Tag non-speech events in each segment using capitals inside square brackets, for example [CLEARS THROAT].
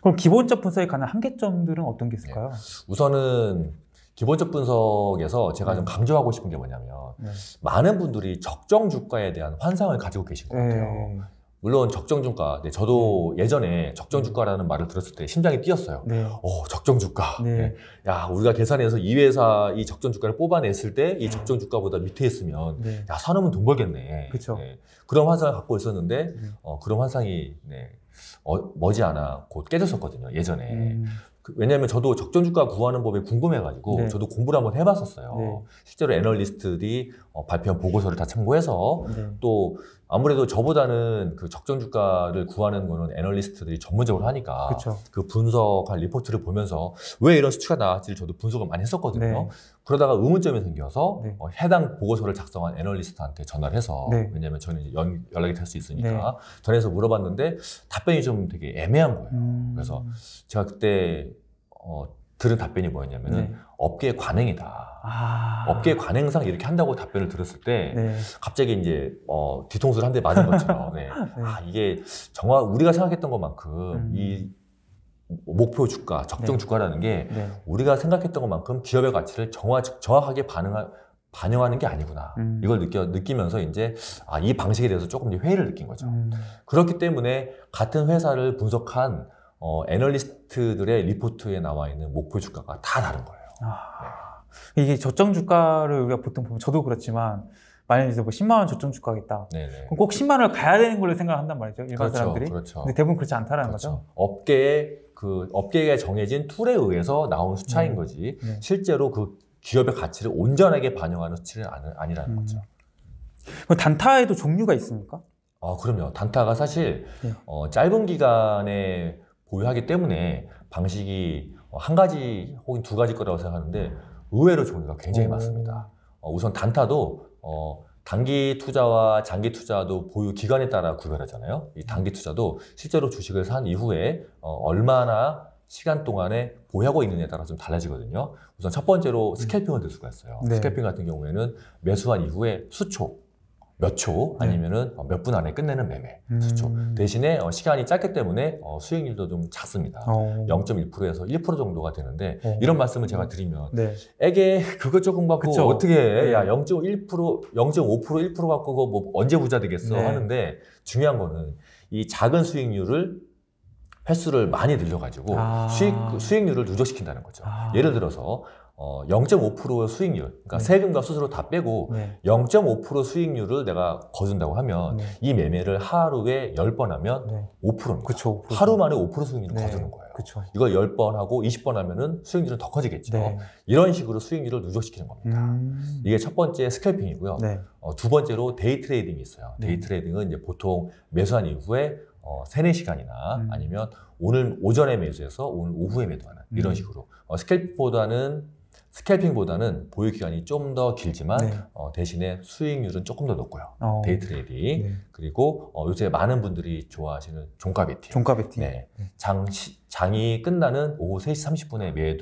그럼 기본적 분석에 관한 한계점들은 어떤 게 있을까요? 네. 우선은 기본적 분석에서 제가 좀 네. 강조하고 싶은 게 뭐냐면 네. 많은 분들이 적정 주가에 대한 환상을 가지고 계신 것 같아요. 물론 적정 주가, 네, 저도 예전에 적정 주가라는 말을 들었을 때 심장이 뛰었어요. 네. 오, 어, 적정 주가. 네. 야, 우리가 계산해서 이 회사 이 적정 주가를 뽑아냈을 때 이 적정 주가보다 밑에 있으면 야, 사놓으면 돈 벌겠네. 그쵸. 네. 그런 환상을 갖고 있었는데 어, 그런 환상이 네, 어, 머지않아 곧 깨졌었거든요. 예전에. 음. 그, 왜냐하면 저도 적정 주가 구하는 법이 궁금해가지고 네. 저도 공부를 한번 해봤었어요. 네. 실제로 애널리스트들이 어, 발표한 보고서를 다 참고해서 네. 또 아무래도 저보다는 그 적정 주가를 구하는 거는 애널리스트들이 전문적으로 하니까 그쵸. 그 분석한 리포트를 보면서 왜 이런 수치가 나왔지를 저도 분석을 많이 했었거든요. 네. 그러다가 의문점이 생겨서 네. 어, 해당 보고서를 작성한 애널리스트한테 전화를 해서 네. 왜냐하면 저는 연, 연락이 될 수 있으니까 네. 전해서 물어봤는데 답변이 좀 되게 애매한 거예요. 음... 그래서 제가 그때 어, 들은 답변이 뭐였냐면 네. 업계의 관행이다. 아... 업계 관행상 이렇게 한다고 답변을 들었을 때 네. 갑자기 이제 어, 뒤통수를 한 대 맞은 것처럼 [LAUGHS] 네. 네. 아 이게 정확 우리가 생각했던 것만큼 음... 이 목표 주가, 적정 네. 주가라는 게 네. 우리가 생각했던 것만큼 기업의 가치를 정확, 정확하게 반응하, 반영하는 게 아니구나. 음... 이걸 느껴, 느끼면서 이제, 아, 이 방식에 대해서 조금 이제 회의를 느낀 거죠. 음... 그렇기 때문에 같은 회사를 분석한 어, 애널리스트들의 리포트에 나와 있는 목표 주가가 다 다른 거예요. 아, 네. 이게 저점 주가를 우리가 보통 보면 저도 그렇지만 만약에 이제 뭐 10만 원 저점 주가겠다. 네, 네. 그럼 꼭 10만 원을 가야 되는 걸로 생각한단 말이죠. 일반 그렇죠, 사람들이. 그렇죠. 근데 대부분 그렇지 않다라는 그렇죠. 거죠. 업계에그 업계에 정해진 툴에 의해서 나온 수차인 음. 거지. 네. 실제로 그 기업의 가치를 온전하게 반영하는 수치는 아니, 라는 음. 거죠. 그럼 단타에도 종류가 있습니까? 아, 그럼요. 단타가 사실 네. 어, 짧은 기간에 보유하기 때문에 방식이 어, 한 가지 혹은 두 가지 거라고 생각하는데 의외로 종류가 굉장히 오. 많습니다. 어, 우선 단타도 어, 단기 투자와 장기 투자도 보유 기간에 따라 구별하잖아요. 이 단기 투자도 실제로 주식을 산 이후에 어, 얼마나 시간 동안에 보유하고 있느냐에 따라 좀 달라지거든요. 우선 첫 번째로 스캘핑을 들 수가 있어요. 네. 스캘핑 같은 경우에는 매수한 이후에 수초, 몇초 네. 아니면은 어, 몇분 안에 끝내는 매매 수초 음. 그렇죠. 대신에 어, 시간이 짧기 때문에 어, 수익률도 좀 작습니다. 어. 0.1%에서 1% 정도가 되는데 어. 이런 말씀을 제가 드리면 네. 애게 그거 조금 갖고 그쵸. 어떻게 해? 야0.1% 0.5% 1% 갖고 뭐 언제 부자 되겠어 네. 하는데 중요한 거는 이 작은 수익률을 횟수를 많이 늘려가지고 아. 수익, 수익률을 누적시킨다는 거죠. 아. 예를 들어서 어, 0.5% 수익률, 그러니까 네. 세금과 수수료 다 빼고 네. 0.5% 수익률을 내가 거둔다고 하면 네. 이 매매를 하루에 10번 하면 네. 5%입니다. 그쵸, 5%. 하루 만에 5% 수익률을 네. 거두는 거예요. 그쵸. 이걸 10번 하고 20번 하면은 수익률은 더 커지겠죠. 네. 이런 식으로 수익률을 누적시키는 겁니다. 음... 이게 첫 번째 스캘핑이고요. 네. 어, 두 번째로 데이 트레이딩이 있어요. 데이 트레이딩은 이제 보통 매수한 이후에 어, 3, 4시간이나 음. 아니면 오늘 오전에 매수해서 오늘 오후에 매도하는 이런 음. 식으로 음. 어, 스캘핑보다는 스캘핑보다는 보유 기간이 좀 더 길지만 네. 어, 대신에 수익률은 조금 더 높고요. 어. 데이 트레이딩 네. 그리고 어, 요새 많은 분들이 좋아하시는 종가 베팅. 종가 베팅. 네. 네. 장 장이 끝나는 오후 3시 30분에 매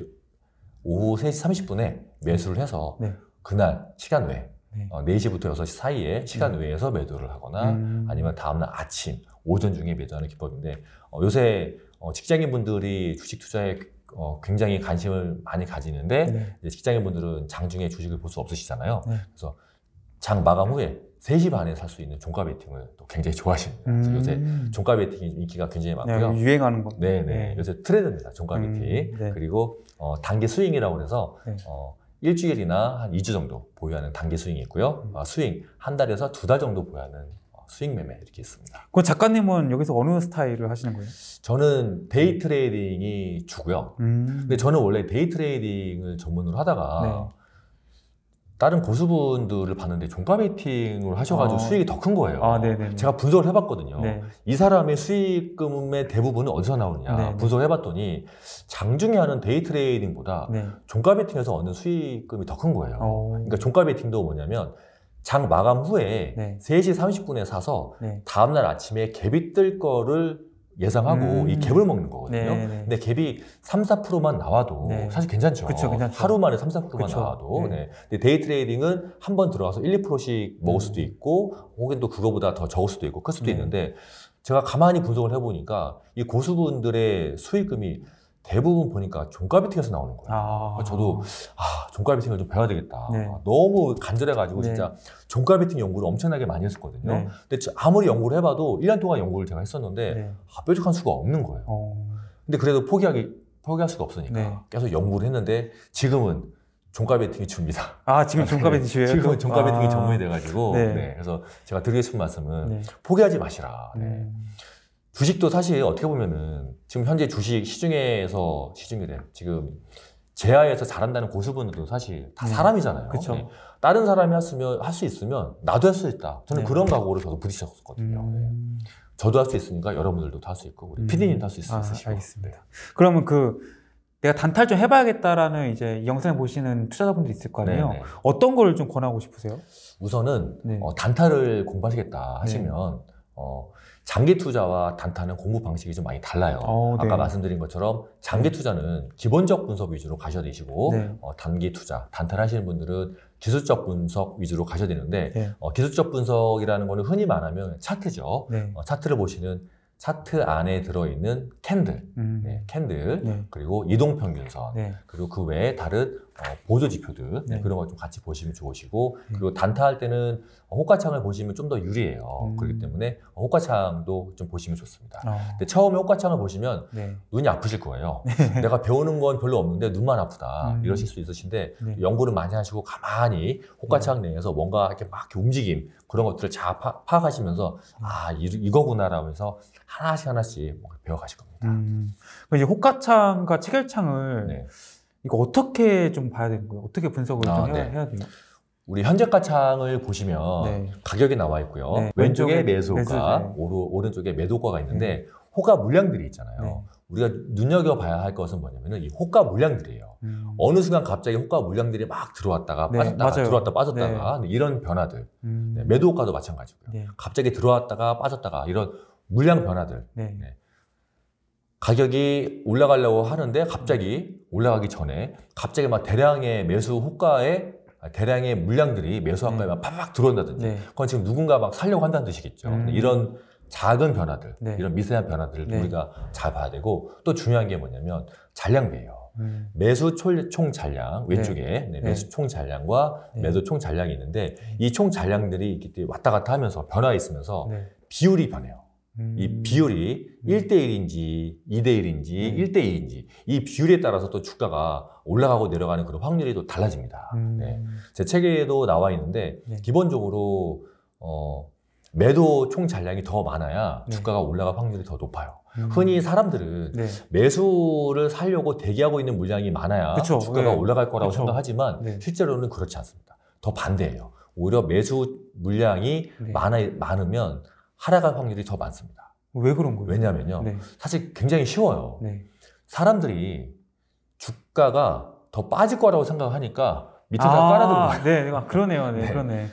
오후 3시 30분에 매수를 해서 네. 그날 시간 외 네. 어, 4시부터 6시 사이에 시간 외에서 매도를 하거나 음. 아니면 다음날 아침 오전 중에 매도하는 기법인데 어, 요새 어, 직장인 분들이 주식 투자에 어, 굉장히 관심을 많이 가지는데 네. 직장인 분들은 장중에 주식을 볼 수 없으시잖아요. 네. 그래서 장 마감 후에 3시 반에 살 수 있는 종가 베팅을 또 굉장히 좋아하시는 음. 요새 종가 베팅 인기가 굉장히 네, 많고요. 네, 유행하는 거. 네네. 네. 네. 요새 트렌드입니다. 종가 음, 베팅. 음, 네. 그리고 어, 단계 스윙이라고 해서 네. 어, 일주일이나 한 2주 정도 보유하는 단계 스윙이 있고요. 음. 어, 스윙 한 달에서 두 달 정도 보유하는 수익 매매 이렇게 있습니다. 그 작가님은 여기서 어느 스타일을 하시는 거예요? 저는 데이 트레이딩이 주고요. 음. 근데 저는 원래 데이 트레이딩을 전문으로 하다가 네. 다른 고수분들을 봤는데 종가 베팅을 하셔가지고 아. 수익이 더 큰 거예요. 아, 네, 네, 네. 제가 분석을 해봤거든요. 네. 이 사람의 수익금의 대부분은 어디서 나오느냐 네네. 분석을 해봤더니 장중에 하는 데이 트레이딩보다 네. 종가 베팅에서 얻는 수익금이 더 큰 거예요. 오. 어. 그러니까 종가 베팅도 뭐냐면 장 마감 후에 네. 3시 30분에 사서 네. 다음날 아침에 갭이 뜰 거를 예상하고 음. 이 갭을 먹는 거거든요. 네, 네. 근데 갭이 3, 4%만 나와도 네. 사실 괜찮죠. 그쵸, 괜찮죠. 하루 만에 3, 4%만 그쵸. 나와도. 네. 네. 근데 데이 트레이딩은 한번 들어가서 1, 2%씩 먹을 음. 수도 있고 혹은 또 그거보다 더 적을 수도 있고 클 수도 네. 있는데 제가 가만히 분석을 해보니까 이 고수분들의 수익금이 대부분 보니까 종가비팅에서 나오는 거예요. 아. 저도 아, 종가비팅을 좀 배워야 되겠다. 네. 너무 간절해가지고 네. 진짜 종가비팅 연구를 엄청나게 많이 했었거든요. 네. 근데 아무리 연구를 해봐도 1년 동안 연구를 제가 했었는데 네. 아, 뾰족한 수가 없는 거예요. 어. 근데 그래도 포기하기 포기할 수가 없으니까 네. 계속 연구를 했는데 지금은 종가베팅이 줍니다. 아 지금 종가베팅 주예요? 지금 종가베팅이 아. 전문이 돼가지고 네. 그래서 제가 드리고 싶은 말씀은 포기하지 마시라. 음. 주식도 사실 어떻게 보면은 지금 현재 주식 시중에서 시중에래 지금 제아에서 잘한다는 고수분들도 사실 다 음. 사람이잖아요. 그렇 네. 다른 사람이 했으면 할 수 있으면 나도 할 수 있다. 저는 네. 그런 각오로 저도 부딪혔거든요. 음. 네. 저도 할 수 있으니까 여러분들도 다 할 수 있고 우리 음. 피디님도 할 수있습니다 아, 알겠습니다. 그러면 그 내가 단탈 좀 해봐야겠다라는 이제 영상 보시는 투자자분들 있을 거 아니에요. 네네. 네. 어떤 걸 좀 권하고 싶으세요? 우선은 네. 어, 단타를 공부하시겠다 하시면 네. 어, 장기 투자와 단타는 공부 방식이 좀 많이 달라요. 어, 네. 아까 말씀드린 것처럼 장기 투자는 기본적 분석 위주로 가셔야 되시고 네. 어, 단기 투자, 단타를 하시는 분들은 기술적 분석 위주로 가셔야 되는데 네. 어, 기술적 분석이라는 거는 흔히 말하면 차트죠. 네. 어, 차트를 보시는 차트 안에 들어있는 캔들, 음. 네, 캔들 네. 그리고 이동 평균선 네. 그리고 그 외에 다른 어, 보조 지표들 네. 네. 그런 걸 좀 같이 보시면 좋으시고 네. 그리고 단타할 때는 호가창을 보시면 좀 더 유리해요. 음. 그렇기 때문에 호가창도 좀 보시면 좋습니다. 어. 근데 처음에 호가창을 보시면 네. 눈이 아프실 거예요. [LAUGHS] 내가 배우는 건 별로 없는데 눈만 아프다 음. 이러실 수 있으신데 연구를 많이 하시고 가만히 호가창 내에서 뭔가 이렇게 막 이렇게 움직임 그런 것들을 잘 파, 파악하시면서 음. 아 이, 거구나라면서 하나씩 하나씩 배워가실 겁니다. 음, 이제 호가창과 체결창을 네. 이거 어떻게 좀 봐야 되는 거예요? 어떻게 분석을 아, 좀 해야, 네. 해야 돼요? 우리 현재가 창을 보시면 네. 가격이 나와 있고요. 네. 왼쪽에 매수가, 네. 오른쪽에 매도가가 있는데 네. 호가 물량들이 있잖아요. 우리가 눈여겨봐야 할 것은 뭐냐면은 이 호가 물량들이에요. 음. 어느 순간 갑자기 호가 물량들이 막 들어왔다가 네, 빠졌다가 맞아요. 들어왔다 빠졌다가 네. 네 이런 변화들. 음. 네, 매도 호가도 마찬가지고요. 네. 갑자기 들어왔다가 빠졌다가 이런 물량 변화들. 네. 네. 가격이 올라가려고 하는데 갑자기 음. 올라가기 전에 갑자기 막 대량의 매수 호가에 아, 대량의 물량들이 매수한가에 막 팍팍 들어온다든지 그건 지금 누군가 막 살려고 한다는 뜻이겠죠. 음. 이런 작은 변화들, 네. 이런 미세한 변화들을 네. 우리가 잘 봐야 되고 또 중요한 게 뭐냐면 잔량비예요. 음. 매수 총 잔량 네. 왼쪽에 네. 네. 매수 총 잔량과 네. 매도 총 잔량이 있는데 이 총 잔량들이 이렇 왔다 갔다 하면서 변화 있으면서 비율이 변해요. 이 음. 비율이 음. 일대일인지이 대일인지일대이인지이 비율에 따라서 또 주가가 올라가고 내려가는 그런 확률이 또 달라집니다. 음. 네. 제 책에도 나와 있는데 기본적으로 어, 매도 총 잔량이 더 많아야 네. 주가가 올라갈 확률이 더 높아요. 음. 흔히 사람들은 네. 매수를 살려고 대기하고 있는 물량이 많아야 그쵸, 주가가 네. 올라갈 거라고 그쵸. 생각하지만 네. 실제로는 그렇지 않습니다. 더 반대예요. 오히려 매수 물량이 네. 많아, 많으면 하락할 확률이 더 많습니다. 왜 그런 거예요? 왜냐면요. 네. 사실 굉장히 쉬워요. 사람들이 주가가 더 빠질 거라고 생각하니까 밑에다 아, 깔아두는 거요 네, 아, 그러네요. 네. [LAUGHS] 그러네.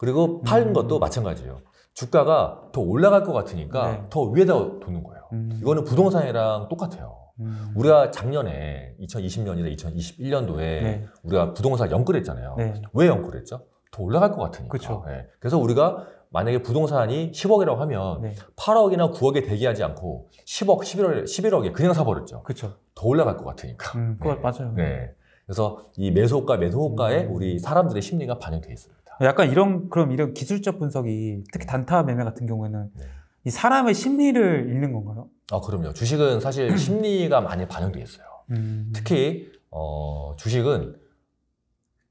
그리고 파는 음. 것도 마찬가지예요. 주가가 더 올라갈 것 같으니까 네. 더 위에다 도는 거예요. 음. 이거는 부동산이랑 똑같아요. 음. 우리가 작년에 2020년이나 2021년도에 네. 우리가 부동산 연끌했잖아요. 네. 왜 연끌했죠? 더 올라갈 것 같으니까. 네. 그래서 우리가 만약에 부동산이 10억이라고 하면 네. 8억이나 9억에 대기하지 않고 10억, 11억, 11억에 그냥 사버렸죠. 그쵸. 더 올라갈 것 같으니까. 음, 그거 네. 맞아요. 네. 그래서 이 매수가 매도가에 음. 우리 사람들의 심리가 반영돼 있어요. 약간 이런 그럼 이런 기술적 분석이 특히 단타 매매 같은 경우에는 네. 이 사람의 심리를 읽는 건가요? 아 그럼요. 주식은 사실 [CLEARS THROAT] 심리가 많이 반영돼 있어요. 음. 특히 어, 주식은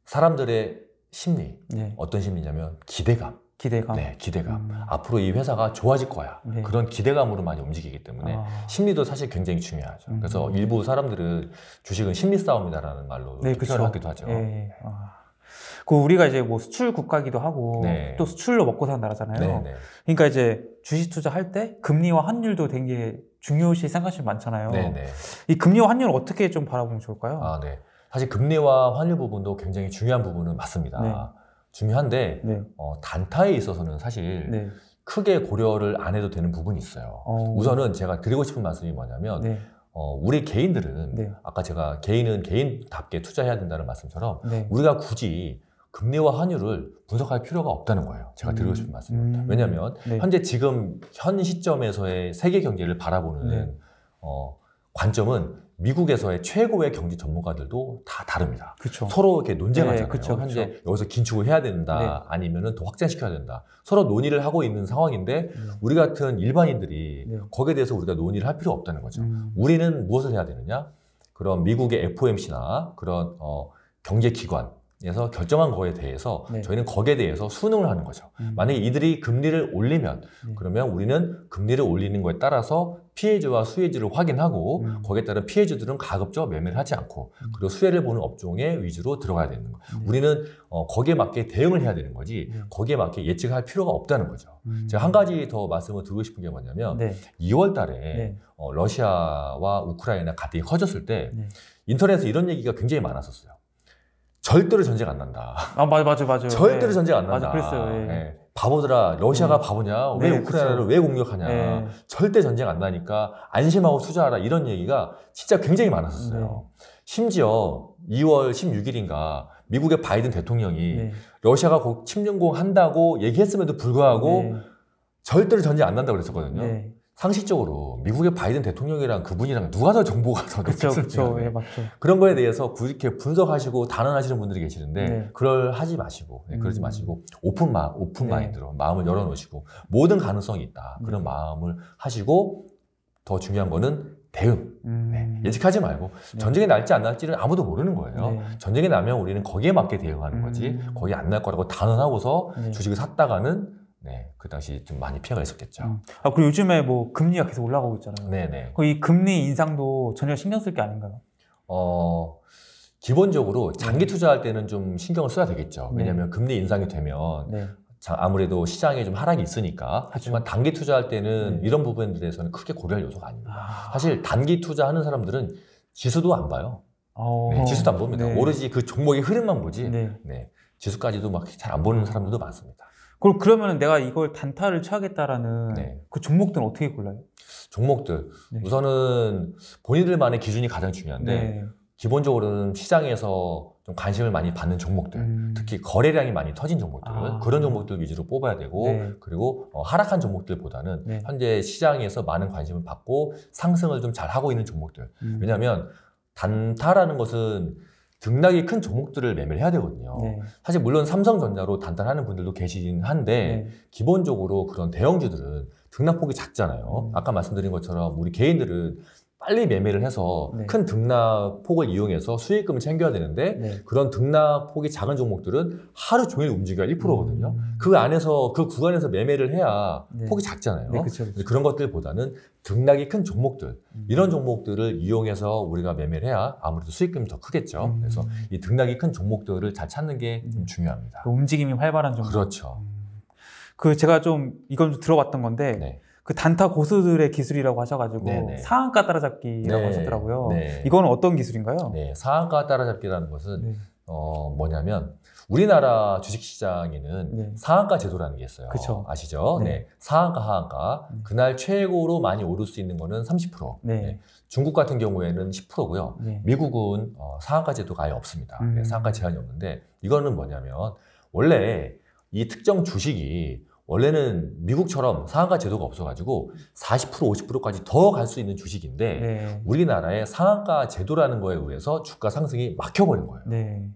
사람들의 심리 네. 어떤 심리냐면 기대감. 기대감. 네, 기대감. 음. 앞으로 이 회사가 좋아질 거야. 네. 그런 기대감으로 많이 움직이기 때문에 아. 심리도 사실 굉장히 중요하죠. 음. 그래서 일부 사람들은 주식은 심리 싸움이다라는 말로 네, 표현을 그쵸. 하기도 하죠. 예, 예. 아. 그 우리가 이제 뭐 수출 국가기도 하고 네. 또 수출로 먹고 사는 나라잖아요. 네, 네. 그러니까 이제 주식 투자할 때 금리와 환율도 되게 중요시 생각하시면 많잖아요. 네, 네. 이 금리와 환율 어떻게 좀 바라보면 좋을까요? 아, 네. 사실 금리와 환율 부분도 굉장히 중요한 부분은 맞습니다. 네. 중요한데 어, 단타에 있어서는 사실 크게 고려를 안 해도 되는 부분이 있어요. 어... 우선은 제가 드리고 싶은 말씀이 뭐냐면 어, 우리 개인들은 아까 제가 개인은 개인답게 투자해야 된다는 말씀처럼 우리가 굳이 금리와 환율을 분석할 필요가 없다는 거예요. 제가 드리고 음. 싶은 말씀입니다. 음. 왜냐하면 네. 현재 지금 현 시점에서의 세계 경제를 바라보는 네. 어, 관점은 미국에서의 최고의 경제 전문가들도 다 다릅니다. 그쵸. 서로 이렇게 논쟁하잖아요. 네, 그쵸, 현재 그쵸. 여기서 긴축을 해야 된다, 네. 아니면더 확장시켜야 된다. 서로 논의를 하고 있는 상황인데 음. 우리 같은 일반인들이 네. 거기에 대해서 우리가 논의를 할 필요 없다는 거죠. 음. 우리는 무엇을 해야 되느냐? 그런 미국의 FOMC나 그런 어, 경제기관 에서 결정한 거에 대해서 네. 저희는 거기에 대해서 순응을 하는 거죠. 음. 만약에 이들이 금리를 올리면 음. 그러면 우리는 금리를 올리는 거에 따라서 피해주와 수혜주를 확인하고 음. 거기에 따른 피해주들은 가급적 매매를 하지 않고 음. 그리고 수혜를 보는 업종에 위주로 들어가야 되는 거예요. 네. 우리는 어, 거기에 맞게 대응을 해야 되는 거지 네. 거기에 맞게 예측할 필요가 없다는 거죠. 음. 제가 한 가지 더 말씀을 드리고 싶은 게 뭐냐면 네. 2월 달에 네. 어, 러시아와 우크라이나 갈등이 커졌을 때 인터넷에서 이런 얘기가 굉장히 많았었어요. 절대로 전쟁 안 난다. 아 맞아 맞아 맞아. [LAUGHS] 절대로 네. 전쟁 안 난다. 맞아 그랬어요. 예. 예. 바보들아 러시아가 음. 바보냐? 왜 네, 우크라이나를 그쵸. 왜 공격하냐? 네. 절대 전쟁 안 나니까 안심하고 투자하라 이런 얘기가 진짜 굉장히 많았었어요. 네. 심지어 2월 16일인가 미국의 바이든 대통령이 네. 러시아가 곧 침공한다고 얘기했음에도 불구하고 네. 절대로 전쟁 안 난다고 그랬었거든요. 상식적으로 미국의 바이든 대통령이랑 그분이랑 누가 더 정보가 더높을지 예, 죠 그런 거에 대해서 이렇게 분석하시고 단언하시는 분들이 계시는데 네. 그럴 하지 마시고 네, 그러지 음. 마시고 오픈 마 오픈 네. 마인드로 마음을 열어놓으시고 모든 가능성이 있다 음. 그런 마음을 하시고 더 중요한 거는 대응. 음. 네. 예측하지 말고 네. 전쟁이 날지 안 날지는 아무도 모르는 거예요. 네. 전쟁이 나면 우리는 거기에 맞게 대응하는 거지 음. 거기 안 날 거라고 단언하고서 네. 주식을 샀다가는 네, 그 당시 좀 많이 피해가 있었겠죠. 음. 아 그리고 요즘에 뭐 금리가 계속 올라가고 있잖아요. 네네. 거의 네. 금리 인상도 전혀 신경 쓸 게 아닌가요? 어 기본적으로 장기 네. 투자할 때는 좀 신경을 써야 되겠죠. 왜냐하면 네. 금리 인상이 되면 네. 아무래도 시장에 좀 하락이 있으니까 하지만 단기 투자할 때는 네. 이런 부분에 대해서는 크게 고려할 요소가 아닙니다. 아... 사실 단기 투자하는 사람들은 지수도 안 봐요. 어... 네, 지수도 안 봅니다. 네. 오로지 그 종목의 흐름만 보지. 네. 네 지수까지도 막 잘 안 보는 사람들도 많습니다. 그럼 그러면 내가 이걸 단타를 쳐야겠다라는 네. 그 종목들은 어떻게 골라요? 종목들 네. 우선은 본인들만의 기준이 가장 중요한데 네. 기본적으로는 시장에서 좀 관심을 많이 받는 종목들 음. 특히 거래량이 많이 터진 종목들 아. 그런 종목들 위주로 뽑아야 되고 네. 그리고 어, 하락한 종목들보다는 네. 현재 시장에서 많은 관심을 받고 상승을 좀 잘 하고 있는 종목들 음. 왜냐하면 단타라는 것은 등락이 큰 종목들을 매매를 해야 되거든요. 네. 사실 물론 삼성전자로 단단하는 분들도 계시긴 한데 네. 기본적으로 그런 대형주들은 등락폭이 작잖아요. 음. 아까 말씀드린 것처럼 우리 개인들은 빨리 매매를 해서 네. 큰 등락폭을 이용해서 수익금을 챙겨야 되는데 네. 그런 등락폭이 작은 종목들은 하루 종일 움직여야 1%거든요. 음. 그 안에서 그 구간에서 매매를 해야 네. 폭이 작잖아요. 네, 그쵸, 그쵸. 그런 것들보다는 등락이 큰 종목들 음. 이런 종목들을 이용해서 우리가 매매를 해야 아무래도 수익금이 더 크겠죠. 음. 그래서 이 등락이 큰 종목들을 잘 찾는 게 음. 중요합니다. 그 움직임이 활발한 종목. 그렇죠. 음. 그 제가 좀 이건 좀 들어봤던 건데 네. 그 단타 고수들의 기술이라고 하셔가지고 네네. 상한가 네. 따라잡기라고 네. 하셨더라고요. 네. 이거는 어떤 기술인가요? 네, 상한가 따라잡기라는 것은 네. 어, 뭐냐면 우리나라 주식시장에는 네. 상한가 제도라는 게 있어요. 그쵸. 아시죠? 네. 네. 상한가, 하한가. 네. 그날 최고로 많이 오를 수 있는 거는 30%. 네. 네. 중국 같은 경우에는 10%고요. 미국은 어, 상한가 제도가 아예 없습니다. 네, 음. 상한가 제한이 없는데 이거는 뭐냐면 원래 이 특정 주식이 원래는 미국처럼 상한가 제도가 없어가지고 40% 50%까지 더 갈 수 있는 주식인데 네. 우리나라의 상한가 제도라는 거에 의해서 주가 상승이 막혀버린 거예요. 네.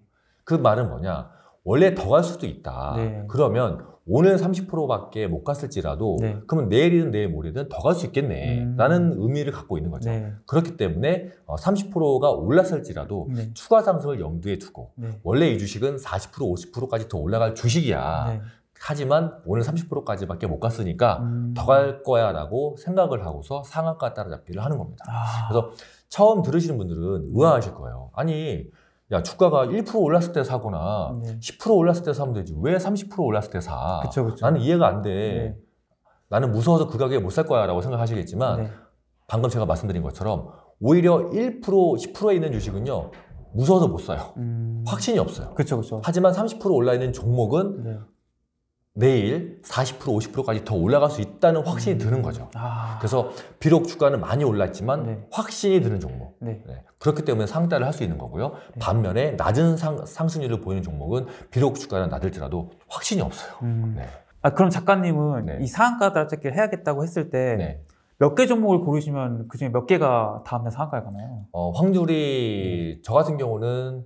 그 말은 뭐냐? 원래 더 갈 수도 있다. 네. 그러면 오늘 30%밖에 못 갔을지라도 네. 그러면 내일이든 내일 모레든 더 갈 수 있겠네라는 음. 의미를 갖고 있는 거죠. 네. 그렇기 때문에 30%가 어, 올랐을지라도 네. 추가 상승을 염두에 두고 네. 원래 이 주식은 40% 50%까지 더 올라갈 주식이야. 네. 하지만 오늘 30%까지밖에 못 갔으니까 음. 더갈 거야라고 생각을 하고서 상한가 따라잡기를 하는 겁니다. 아. 그래서 처음 들으시는 분들은 의아하실 거예요. 아니 야 주가가 1% 올랐을 때 사거나 네. 10% 올랐을 때 사면 되지 왜 30% 올랐을 때 사? 그쵸, 그쵸. 나는 이해가 안 돼. 네. 나는 무서워서 그 가격에 못 살 거야라고 생각하시겠지만 네. 방금 제가 말씀드린 것처럼 오히려 1% 10%에 있는 주식은요 무서워서 못 사요. 음... 확신이 없어요. 그렇죠, 그렇죠. 하지만 30% 올라 있는 종목은 네. 내일 40% 50%까지 더 올라갈 수 있다는 확신이 음. 드는 거죠. 아... 그래서 비록 주가는 많이 올랐지만 네. 확신이 드는 종목. 네. 네. 그렇기 때문에 상대를할 수 있는 거고요. 네. 반면에 낮은 상, 상승률을 보이는 종목은 비록 주가는 낮을지라도 확신이 없어요. 음... 네. 아, 그럼 작가님은 네. 이 상한가 따라잡기를 해야겠다고 했을 때 몇 개 종목을 고르시면 그중에 몇 개가 다음에 상한가에 가나요? 어, 확률이 저 같은 경우는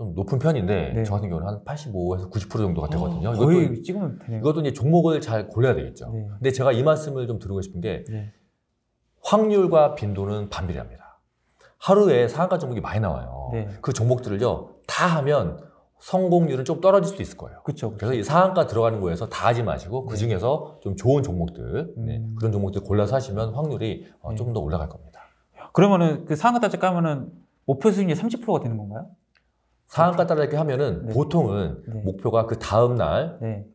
좀 높은 편인데 네. 저 같은 경우는 한 85에서 90% 정도가 어, 되거든요. 어, 거의 이것도, 찍으면 되네요. 이것도 이제 종목을 잘 골라야 되겠죠. 네. 근데 제가 이 말씀을 좀 드리고 싶은 게 네. 확률과 빈도는 반비례합니다. 하루에 상한가 종목이 많이 나와요. 네. 그 종목들을요 다 하면 성공률은 좀 떨어질 수도 있을 거예요. 그렇죠. 그래서 이 상한가 들어가는 거에서 다 하지 마시고 그 네. 중에서 좀 좋은 종목들 네, 음. 그런 종목들 골라서 하시면 확률이 어, 조금 더 올라갈 겁니다. 그러면은 그 상한가 따져 까면은 목표 수익률 30%가 되는 건가요? 상한가 따라 그렇죠. 이렇게 하면은 네. 보통은 네. 목표가 그 다음 날 네.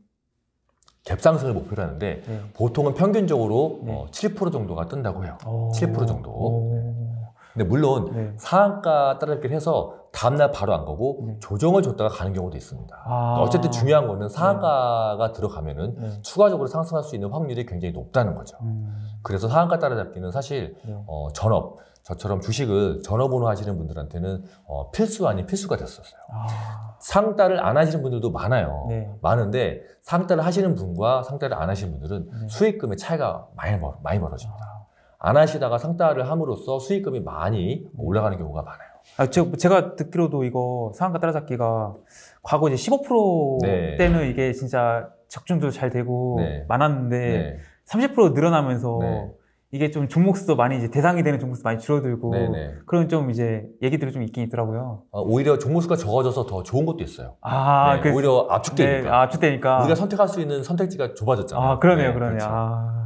갭상승을 목표로 하는데 네. 보통은 평균적으로 네. 어, 7% 정도가 뜬다고 해요. 오. 어. 7% 정도. 오. 근데 물론 상한가 네. 따라 이렇게 해서 다음날 바로 안 가고 조정을 줬다가 가는 경우도 있습니다. 아. 그러니까 어쨌든 중요한 거는 상한가가 들어가면은 추가적으로 상승할 수 있는 확률이 굉장히 높다는 거죠. 음. 그래서 상한가 따라잡기는 사실 어, 전업 저처럼 주식을 전업으로 하시는 분들한테는 어, 필수 아닌 필수가 됐었어요. 아... 상따를 안 하시는 분들도 많아요. 네. 많은데 상따를 하시는 분과 상따를 안 하시는 분들은 네. 수익금의 차이가 많이, 벌, 많이 벌어집니다. 아... 안 하시다가 상따를 함으로써 수익금이 많이 올라가는 경우가 많아요. 아, 제, 제가 듣기로도 이거 상한가 따라잡기가 과거 이제 15% 네. 때는 이게 진짜 적중도 잘 되고 네. 많았는데 30% 늘어나면서 네. 이게 좀 종목수도 많이 이제 대상이 되는 종목수 많이 줄어들고 네네. 그런 좀 이제 얘기들이 좀 있긴 있더라고요. 아, 오히려 종목수가 적어져서 더 좋은 것도 있어요. 아, 네, 그, 오히려 압축되니까. 네, 아, 압축되니까 우리가 선택할 수 있는 선택지가 좁아졌잖아요. 아, 그러네요, 네, 그러네요. 그렇죠. 아...